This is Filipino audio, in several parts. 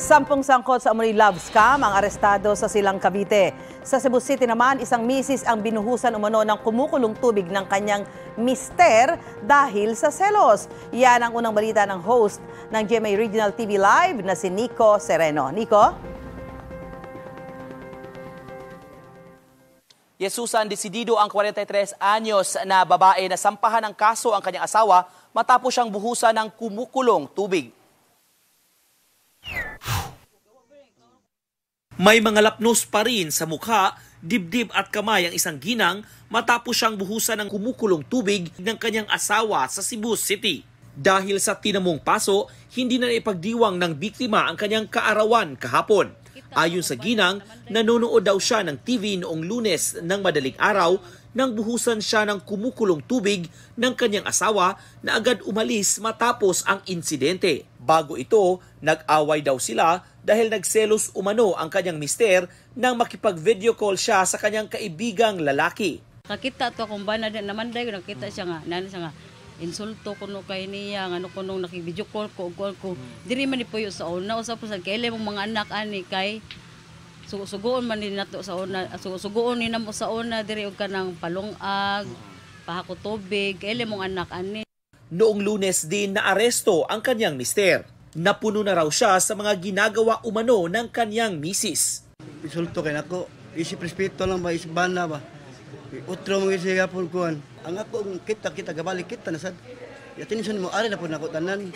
Sampung sangkot sa umuli love scam ang arestado sa Silang Cavite. Sa Cebu City naman, isang misis ang binuhusan umano ng kumukulong tubig ng kanyang mister dahil sa selos. Yan ang unang balita ng host ng GMA Regional TV Live na si Nico Sereno. Nico? Yesusan, Susan, desidido ang 43 anyos na babae na sampahan ng kaso ang kanyang asawa matapos siyang buhusan ng kumukulong tubig. May mga lapnos pa rin sa mukha, dibdib at kamay ang isang ginang matapos siyang buhusan ng kumukulong tubig ng kanyang asawa sa Cebu City. Dahil sa tinamong paso, hindi na ipagdiwang ng biktima ang kanyang kaarawan kahapon. Ayon sa ginang, nanonood daw siya ng TV noong lunes ng madaling araw nang buhusan siya ng kumukulong tubig ng kanyang asawa na agad umalis matapos ang insidente. Bago ito, nag-away daw sila dahil nagselos umano ang kanyang mister nang makipag-video call siya sa kanyang kaibigang lalaki. Kakita to akong bana din naman dahil nakita siya nga, nana siya nga, insulto ko no kay niya ngano ko nung nakibidyo call ko call ko hmm. diri man ni puyo sa una usap sa mong mga anak ani kay So, sugoon man din nato sa una, so, sugoon ni namo sa una diri og kanang palungag, pahako tubig, ele mong anak ani. Noong lunes din na aresto ang kanyang mister. Napuno na raw siya sa mga ginagawa umano ng kanyang misis. Isulto kay nako, isip respeto lang ba, isban na ba. Utro mong isiga po kuhan. Ang ako kita kita gabalik kita na sad. Yatinison mo ari na po nako tanan.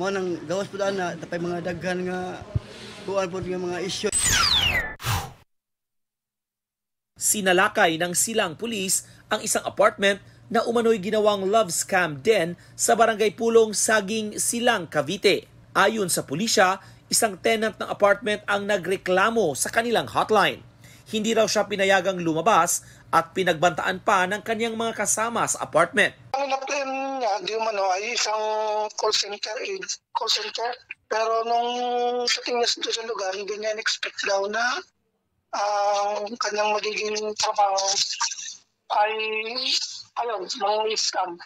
Mo nang gawas pud ana tapay mga daghan nga kuan pud nga mga isyu. sinalakay ng silang pulis ang isang apartment na umano'y ginawang love scam din sa barangay Pulong Saging Silang Cavite. Ayon sa pulisya, isang tenant ng apartment ang nagreklamo sa kanilang hotline. Hindi raw siya pinayagang lumabas at pinagbantaan pa ng kanyang mga kasama sa apartment. Ang inaplayan niya, di umano, ay isang call center, eh, call center. Pero nung sating niya sa lugar, hindi niya in-expect daw na Ah, ang uh, kanyang magiging trabaho ay ayun, mga scam.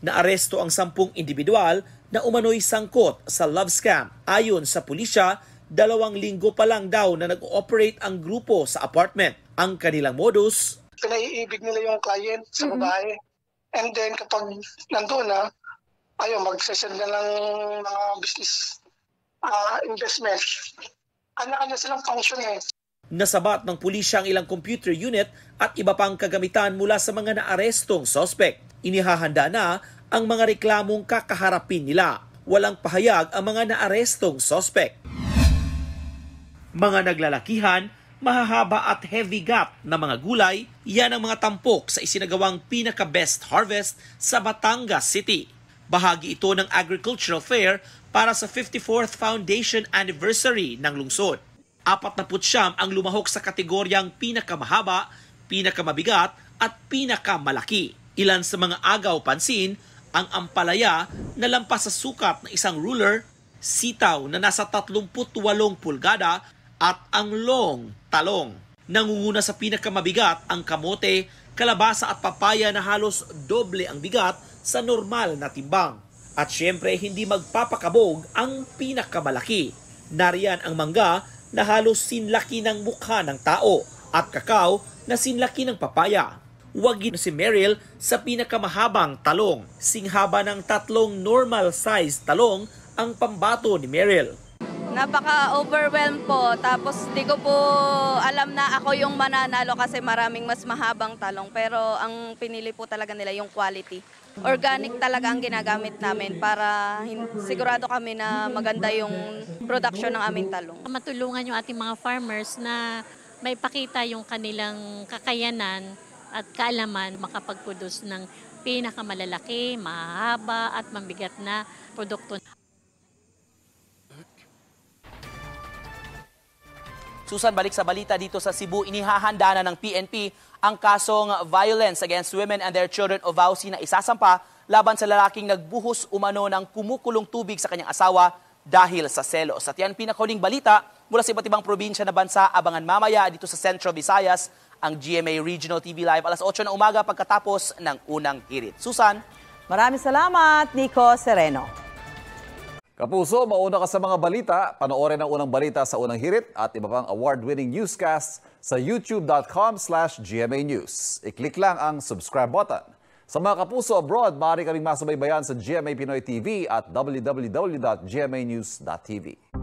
Naaresto ang sampung individual na umano'y sangkot sa love scam. Ayon sa pulisya, dalawang linggo pa lang daw na nag-ooperate ang grupo sa apartment. Ang kanilang modus, pinaiibig nila yung client sa mm-hmm. babae. Mm-hmm. And then kapag nandoon na, ayun, magsasend na lang mga business uh, investment. Kanya-kanya silang function eh. Nasabat ng pulisya ang ilang computer unit at iba pang kagamitan mula sa mga naarestong sospek. Inihahanda na ang mga reklamong kakaharapin nila. Walang pahayag ang mga naarestong sospek. Mga naglalakihan, mahahaba at heavy gap na mga gulay, yan ang mga tampok sa isinagawang pinaka-best harvest sa Batangas City. Bahagi ito ng Agricultural Fair para sa 54th Foundation Anniversary ng lungsod apat na putsyam ang lumahok sa kategoryang pinakamahaba, pinakamabigat at pinakamalaki. Ilan sa mga agaw pansin ang ampalaya na lampas sa sukat ng isang ruler, sitaw na nasa 38 pulgada at ang long talong. Nangunguna sa pinakamabigat ang kamote, kalabasa at papaya na halos doble ang bigat sa normal na timbang. At syempre hindi magpapakabog ang pinakamalaki. Nariyan ang mangga na halos sinlaki ng mukha ng tao at kakao na sinlaki ng papaya. Wagin si Meryl sa pinakamahabang talong, singhaba ng tatlong normal size talong ang pambato ni Meryl. Napaka-overwhelm po. Tapos di ko po alam na ako yung mananalo kasi maraming mas mahabang talong. Pero ang pinili po talaga nila yung quality. Organic talaga ang ginagamit namin para sigurado kami na maganda yung production ng aming talong. Matulungan yung ating mga farmers na may pakita yung kanilang kakayanan at kaalaman makapag-produce ng pinakamalalaki, mahaba at mabigat na produkto. Susan, balik sa balita dito sa Cebu, inihahanda na ng PNP ang kasong Violence Against Women and Their Children o VAUSI na isasampa laban sa lalaking nagbuhos umano ng kumukulong tubig sa kanyang asawa dahil sa selos. At yan pinakahuling balita mula sa iba't ibang probinsya na bansa, abangan mamaya dito sa Central Visayas ang GMA Regional TV Live alas 8 na umaga pagkatapos ng unang hirit. Susan? Maraming salamat, Nico Sereno. Kapuso, mauna ka sa mga balita. Panoorin ang unang balita sa unang hirit at iba pang award-winning newscasts sa youtube.com slash GMA News. I-click lang ang subscribe button. Sa mga kapuso abroad, maaari kaming masabay bayan sa GMA Pinoy TV at www.gmanews.tv.